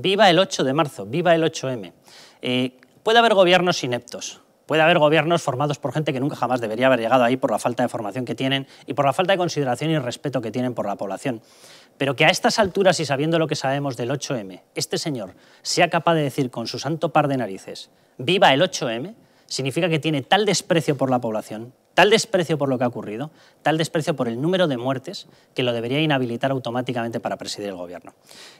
viva el 8 de marzo, viva el 8M. Eh, puede haber gobiernos ineptos, puede haber gobiernos formados por gente que nunca jamás debería haber llegado ahí por la falta de formación que tienen y por la falta de consideración y respeto que tienen por la población. Pero que a estas alturas y sabiendo lo que sabemos del 8M, este señor sea capaz de decir con su santo par de narices, viva el 8M, significa que tiene tal desprecio por la población, tal desprecio por lo que ha ocurrido, tal desprecio por el número de muertes, que lo debería inhabilitar automáticamente para presidir el gobierno.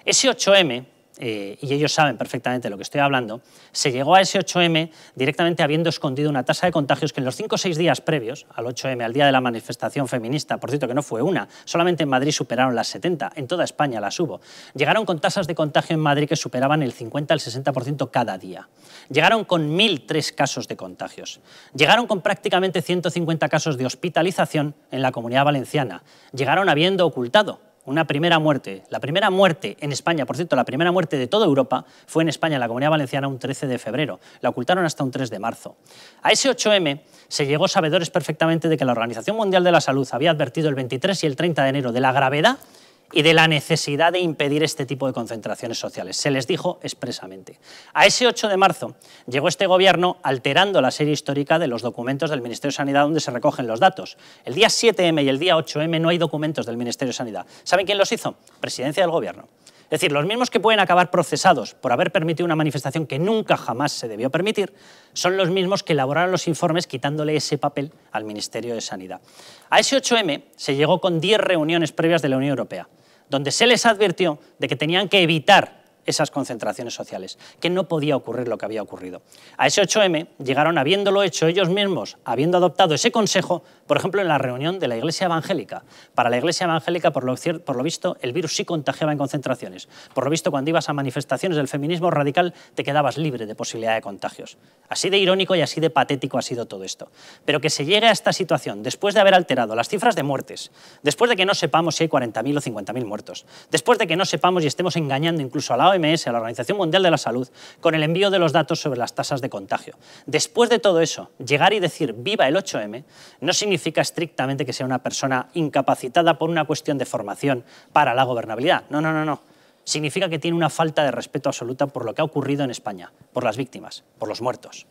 Ese 8M eh, y ellos saben perfectamente lo que estoy hablando, se llegó a ese 8M directamente habiendo escondido una tasa de contagios que en los 5 o 6 días previos al 8M, al día de la manifestación feminista, por cierto que no fue una, solamente en Madrid superaron las 70, en toda España las hubo, llegaron con tasas de contagio en Madrid que superaban el 50 al 60% cada día, llegaron con 1.003 casos de contagios, llegaron con prácticamente 150 casos de hospitalización en la comunidad valenciana, llegaron habiendo ocultado una primera muerte. La primera muerte en España, por cierto, la primera muerte de toda Europa fue en España, en la Comunidad Valenciana, un 13 de febrero. La ocultaron hasta un 3 de marzo. A ese 8M se llegó sabedores perfectamente de que la Organización Mundial de la Salud había advertido el 23 y el 30 de enero de la gravedad y de la necesidad de impedir este tipo de concentraciones sociales. Se les dijo expresamente. A ese 8 de marzo llegó este gobierno alterando la serie histórica de los documentos del Ministerio de Sanidad donde se recogen los datos. El día 7M y el día 8M no hay documentos del Ministerio de Sanidad. ¿Saben quién los hizo? Presidencia del Gobierno. Es decir, los mismos que pueden acabar procesados por haber permitido una manifestación que nunca jamás se debió permitir, son los mismos que elaboraron los informes quitándole ese papel al Ministerio de Sanidad. A ese 8M se llegó con 10 reuniones previas de la Unión Europea, donde se les advirtió de que tenían que evitar esas concentraciones sociales, que no podía ocurrir lo que había ocurrido. A ese 8M llegaron habiéndolo hecho ellos mismos, habiendo adoptado ese consejo, por ejemplo, en la reunión de la Iglesia Evangélica. Para la Iglesia Evangélica, por lo, por lo visto, el virus sí contagiaba en concentraciones. Por lo visto, cuando ibas a manifestaciones del feminismo radical, te quedabas libre de posibilidad de contagios. Así de irónico y así de patético ha sido todo esto. Pero que se llegue a esta situación, después de haber alterado las cifras de muertes, después de que no sepamos si hay 40.000 o 50.000 muertos, después de que no sepamos y estemos engañando incluso a la a la Organización Mundial de la Salud, con el envío de los datos sobre las tasas de contagio. Después de todo eso, llegar y decir viva el 8M no significa estrictamente que sea una persona incapacitada por una cuestión de formación para la gobernabilidad. No, no, no, no. Significa que tiene una falta de respeto absoluta por lo que ha ocurrido en España, por las víctimas, por los muertos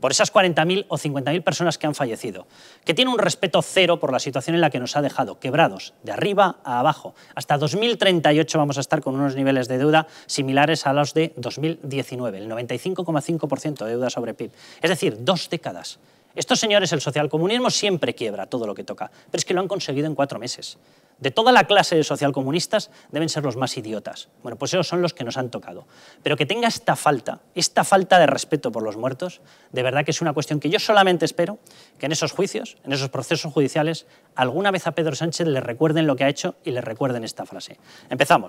por esas 40.000 o 50.000 personas que han fallecido, que tiene un respeto cero por la situación en la que nos ha dejado, quebrados, de arriba a abajo. Hasta 2038 vamos a estar con unos niveles de deuda similares a los de 2019, el 95,5% de deuda sobre PIB. Es decir, dos décadas estos señores, el socialcomunismo siempre quiebra todo lo que toca, pero es que lo han conseguido en cuatro meses. De toda la clase de socialcomunistas deben ser los más idiotas. Bueno, pues esos son los que nos han tocado. Pero que tenga esta falta, esta falta de respeto por los muertos, de verdad que es una cuestión que yo solamente espero que en esos juicios, en esos procesos judiciales, alguna vez a Pedro Sánchez le recuerden lo que ha hecho y le recuerden esta frase. Empezamos.